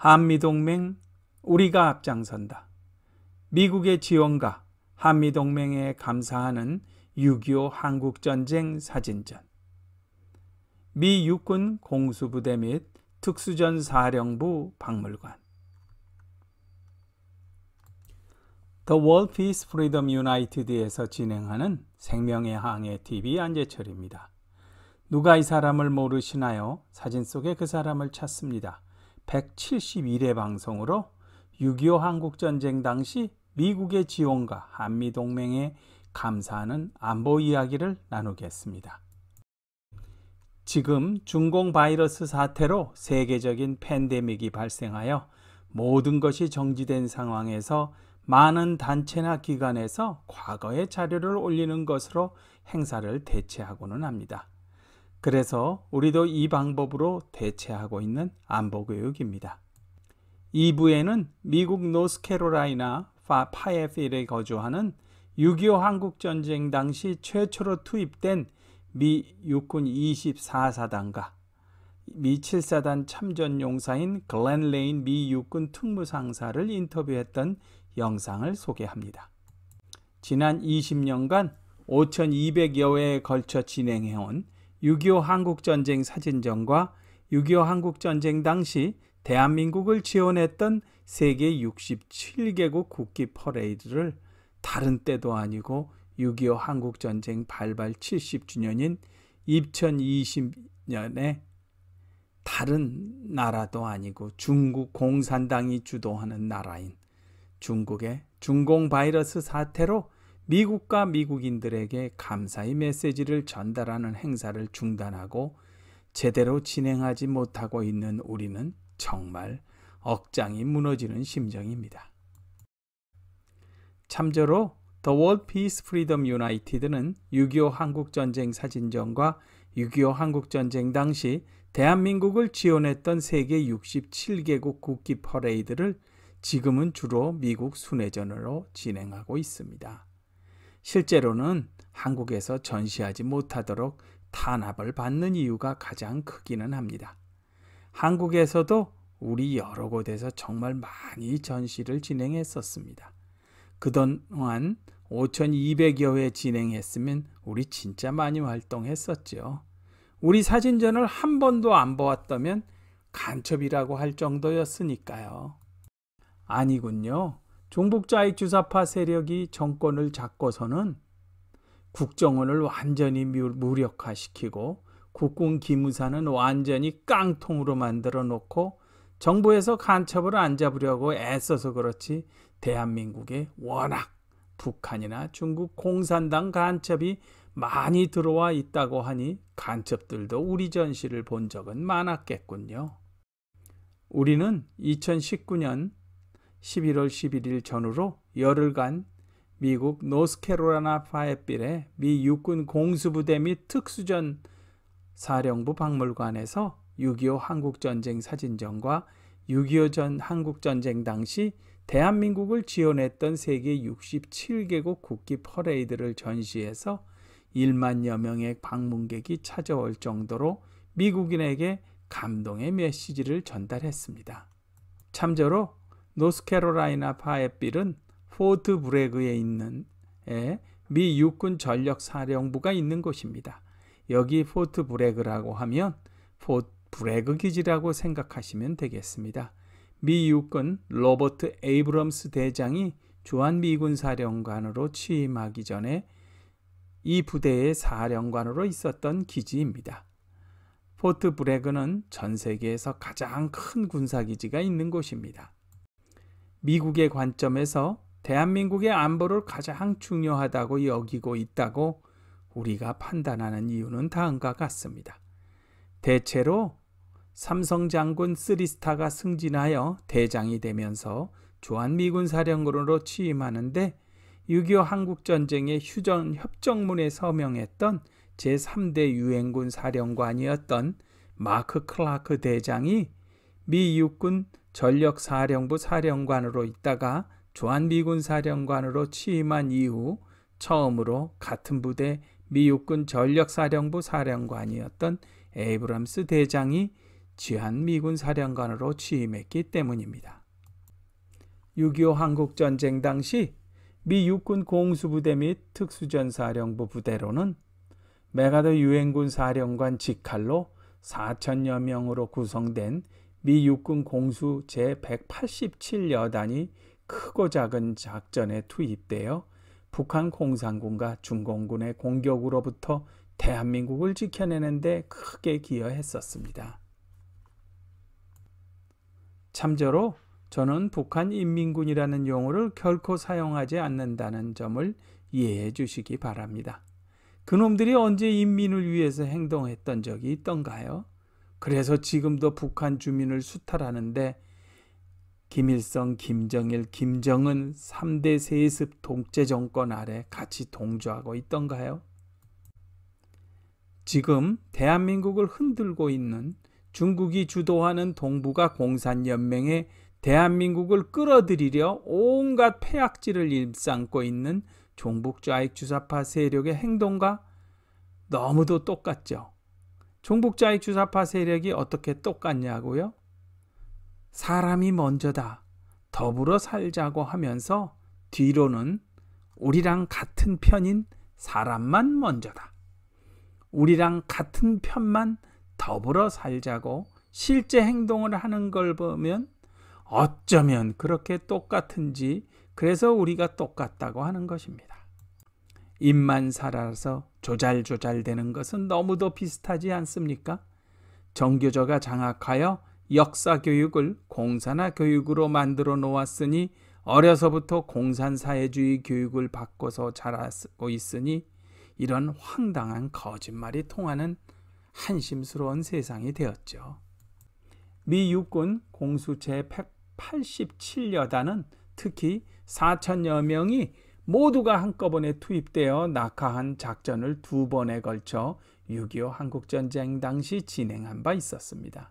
한미동맹 우리가 앞장선다. 미국의 지원과 한미동맹에 감사하는 6.25 한국전쟁 사진전. 미 육군 공수부대 및 특수전사령부 박물관. The World Peace Freedom United에서 진행하는 생명의 항해 TV 안재철입니다. 누가 이 사람을 모르시나요? 사진 속에 그 사람을 찾습니다. 171회 방송으로 6.25 한국전쟁 당시 미국의 지원과 한미동맹에 감사하는 안보 이야기를 나누겠습니다. 지금 중공 바이러스 사태로 세계적인 팬데믹이 발생하여 모든 것이 정지된 상황에서 많은 단체나 기관에서 과거의 자료를 올리는 것으로 행사를 대체하고는 합니다. 그래서 우리도 이 방법으로 대체하고 있는 안보교육입니다. 2부에는 미국 노스캐롤라이나 파에필에 거주하는 6.25 한국전쟁 당시 최초로 투입된 미 육군 24사단과 미 7사단 참전 용사인 글렌 레인 미 육군 특무상사를 인터뷰했던 영상을 소개합니다. 지난 20년간 5,200여회에 걸쳐 진행해온 6.25 한국전쟁 사진전과 6.25 한국전쟁 당시 대한민국을 지원했던 세계 67개국 국기 퍼레이드를 다른 때도 아니고 6.25 한국전쟁 발발 70주년인 2020년에 다른 나라도 아니고 중국 공산당이 주도하는 나라인 중국의 중공 바이러스 사태로 미국과 미국인들에게 감사의 메시지를 전달하는 행사를 중단하고 제대로 진행하지 못하고 있는 우리는 정말 억장이 무너지는 심정입니다. 참조로 The World Peace Freedom United는 6.25 한국전쟁 사진전과 6.25 한국전쟁 당시 대한민국을 지원했던 세계 67개국 국기 퍼레이드를 지금은 주로 미국 순회전으로 진행하고 있습니다. 실제로는 한국에서 전시하지 못하도록 탄압을 받는 이유가 가장 크기는 합니다. 한국에서도 우리 여러 곳에서 정말 많이 전시를 진행했었습니다. 그동안 5,200여 회 진행했으면 우리 진짜 많이 활동했었죠 우리 사진전을 한 번도 안 보았다면 간첩이라고 할 정도였으니까요. 아니군요. 종북자의 주사파 세력이 정권을 잡고서는 국정원을 완전히 무력화시키고 국군 기무사는 완전히 깡통으로 만들어 놓고 정부에서 간첩을 안 잡으려고 애써서 그렇지 대한민국에 워낙 북한이나 중국 공산당 간첩이 많이 들어와 있다고 하니 간첩들도 우리 전시를 본 적은 많았겠군요. 우리는 2019년 11월 11일 전후로 열흘간 미국 노스캐롤라나 파이빌의 미 육군 공수부대 및 특수전 사령부 박물관에서 6.25 한국전쟁 사진전과 6.25 전 한국전쟁 당시 대한민국을 지원했던 세계 67개국 국기 퍼레이드를 전시해서 1만여 명의 방문객이 찾아올 정도로 미국인에게 감동의 메시지를 전달했습니다. 참조로 노스캐롤라이나 파에빌은 포트 브레그에 있는 미 육군 전력사령부가 있는 곳입니다. 여기 포트 브레그라고 하면 포트 브레그 기지라고 생각하시면 되겠습니다. 미 육군 로버트 에이브럼스 대장이 주한미군 사령관으로 취임하기 전에 이 부대의 사령관으로 있었던 기지입니다. 포트 브레그는 전 세계에서 가장 큰 군사기지가 있는 곳입니다. 미국의 관점에서 대한민국의 안보를 가장 중요하다고 여기고 있다고 우리가 판단하는 이유는 다음과 같습니다. 대체로 삼성 장군 쓰리스타가 승진하여 대장이 되면서 주한미군 사령관으로 취임하는데 6.25 한국전쟁의 휴전 협정문에 서명했던 제3대 유엔군 사령관이었던 마크 클라크 대장이 미 육군 전력사령부 사령관으로 있다가 조한미군 사령관으로 취임한 이후 처음으로 같은 부대 미육군 전력사령부 사령관이었던 에이브람스 대장이 지한미군 사령관으로 취임했기 때문입니다. 6.25 한국전쟁 당시 미 육군 공수부대 및 특수전사령부 부대로는 메가더 유엔군 사령관 직할로 4천여 명으로 구성된 미 육군 공수 제187여단이 크고 작은 작전에 투입되어 북한 공산군과 중공군의 공격으로부터 대한민국을 지켜내는데 크게 기여했었습니다. 참조로 저는 북한 인민군이라는 용어를 결코 사용하지 않는다는 점을 이해해 주시기 바랍니다. 그놈들이 언제 인민을 위해서 행동했던 적이 있던가요? 그래서 지금도 북한 주민을 수탈하는데 김일성, 김정일, 김정은 3대 세습 독재 정권 아래 같이 동조하고 있던가요? 지금 대한민국을 흔들고 있는 중국이 주도하는 동북아 공산연맹에 대한민국을 끌어들이려 온갖 폐악질을 일삼고 있는 종북 좌익 주사파 세력의 행동과 너무도 똑같죠. 종북자의 주사파 세력이 어떻게 똑같냐고요? 사람이 먼저다. 더불어 살자고 하면서 뒤로는 우리랑 같은 편인 사람만 먼저다. 우리랑 같은 편만 더불어 살자고 실제 행동을 하는 걸 보면 어쩌면 그렇게 똑같은지 그래서 우리가 똑같다고 하는 것입니다. 입만 살아서 조잘조잘되는 것은 너무도 비슷하지 않습니까? 정교조가 장악하여 역사 교육을 공산화 교육으로 만들어 놓았으니 어려서부터 공산사회주의 교육을 받고서 자라고 있으니 이런 황당한 거짓말이 통하는 한심스러운 세상이 되었죠. 미 육군 공수체 187여단은 특히 4천여 명이 모두가 한꺼번에 투입되어 낙하한 작전을 두 번에 걸쳐 6.25 한국전쟁 당시 진행한 바 있었습니다.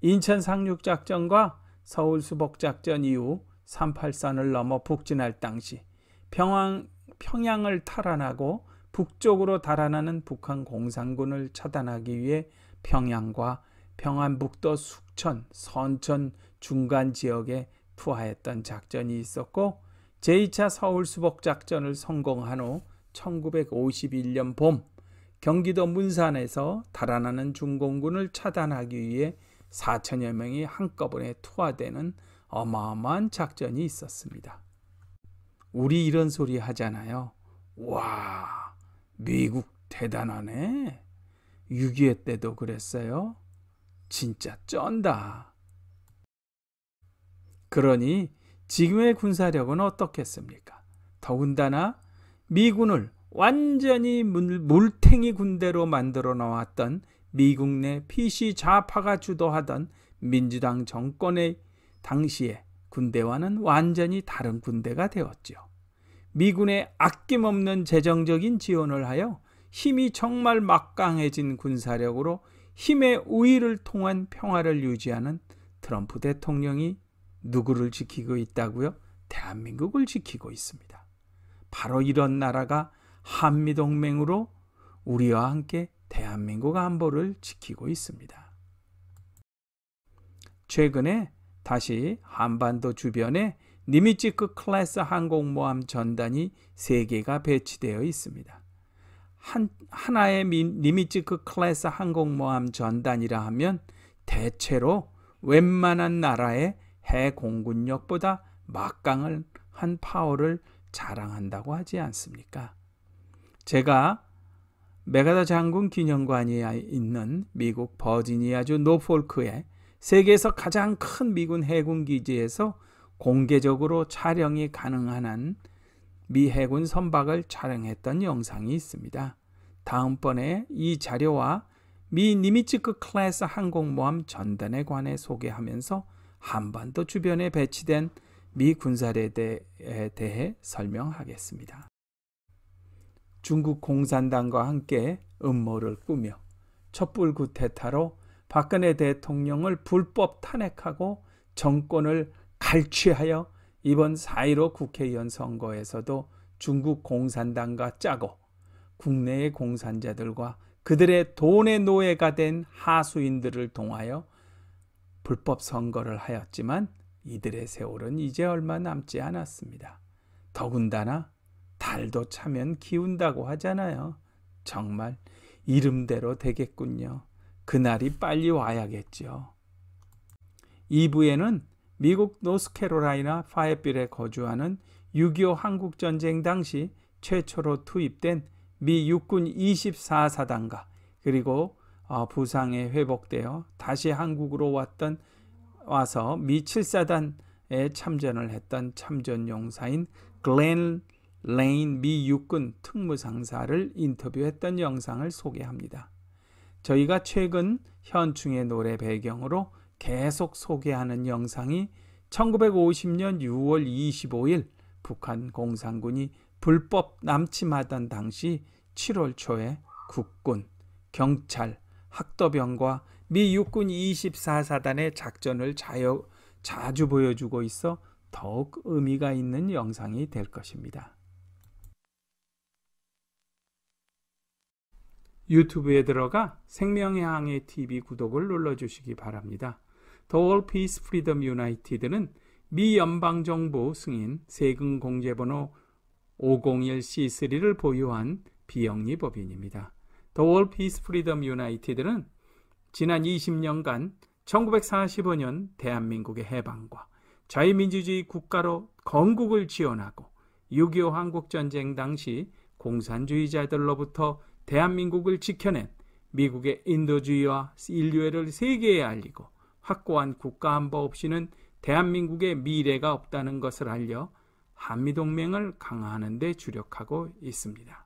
인천 상륙작전과 서울 수복작전 이후 3팔선을 넘어 북진할 당시 평양, 평양을 탈환하고 북쪽으로 달아나는 북한 공산군을 차단하기 위해 평양과 평안북도 숙천, 선천 중간 지역에 투하했던 작전이 있었고 제2차 서울 수복 작전을 성공한 후 1951년 봄 경기도 문산에서 달아나는 중공군을 차단하기 위해 4천여 명이 한꺼번에 투하되는 어마어마한 작전이 있었습니다. 우리 이런 소리 하잖아요. 와, 미국 대단하네. 6.25 때도 그랬어요. 진짜 쩐다. 그러니 지금의 군사력은 어떻겠습니까? 더군다나 미군을 완전히 물탱이 군대로 만들어 놓았던 미국 내 PC 좌파가 주도하던 민주당 정권의 당시에 군대와는 완전히 다른 군대가 되었죠. 미군의 아낌없는 재정적인 지원을 하여 힘이 정말 막강해진 군사력으로 힘의 우위를 통한 평화를 유지하는 트럼프 대통령이 누구를 지키고 있다고요? 대한민국을 지키고 있습니다. 바로 이런 나라가 한미동맹으로 우리와 함께 대한민국 안보를 지키고 있습니다. 최근에 다시 한반도 주변에 니미츠크 클래스 항공모함 전단이 3개가 배치되어 있습니다. 한, 하나의 니미츠크 클래스 항공모함 전단이라 하면 대체로 웬만한 나라의 해공군력보다 막강한 파워를 자랑한다고 하지 않습니까? 제가 메가다 장군 기념관에 있는 미국 버지니아주 노폴크의 세계에서 가장 큰 미군 해군 기지에서 공개적으로 촬영이 가능한미 해군 선박을 촬영했던 영상이 있습니다. 다음번에 이 자료와 미 니미츠크 클래스 항공모함 전단에 관해 소개하면서 한반도 주변에 배치된 미 군사력에 대해 설명하겠습니다. 중국 공산당과 함께 음모를 꾸며 촛불 구테타로 박근혜 대통령을 불법 탄핵하고 정권을 갈취하여 이번 4.15 국회의원 선거에서도 중국 공산당과 짜고 국내의 공산자들과 그들의 돈의 노예가 된 하수인들을 통하여 불법 선거를 하였지만 이들의 세월은 이제 얼마 남지 않았습니다. 더군다나 달도 차면 기운다고 하잖아요. 정말 이름대로 되겠군요. 그날이 빨리 와야겠죠. 2부에는 미국 노스캐롤라이나 파이빌에 거주하는 6.25 한국전쟁 당시 최초로 투입된 미 육군 24사단과 그리고 어, 부상에 회복되어 다시 한국으로 왔던 와서 미7사단에 참전을 했던 참전 용사인 글렌 레인 미 육군 특무상사를 인터뷰했던 영상을 소개합니다. 저희가 최근 현충의 노래 배경으로 계속 소개하는 영상이 1950년 6월 25일 북한 공산군이 불법 남침하던 당시 7월 초에 국군, 경찰, 학더병과 미 육군 24사단의 작전을 자여, 자주 보여주고 있어 더욱 의미가 있는 영상이 될 것입니다. 유튜브에 들어가 생명의 항해 TV 구독을 눌러주시기 바랍니다. The All Peace Freedom United는 미 연방정부 승인 세금공제번호 501C3를 보유한 비영리법인입니다. The World Peace Freedom United는 지난 20년간 1945년 대한민국의 해방과 자유민주주의 국가로 건국을 지원하고 6.25 한국전쟁 당시 공산주의자들로부터 대한민국을 지켜낸 미국의 인도주의와 인류애를 세계에 알리고 확고한 국가안보 없이는 대한민국의 미래가 없다는 것을 알려 한미동맹을 강화하는 데 주력하고 있습니다.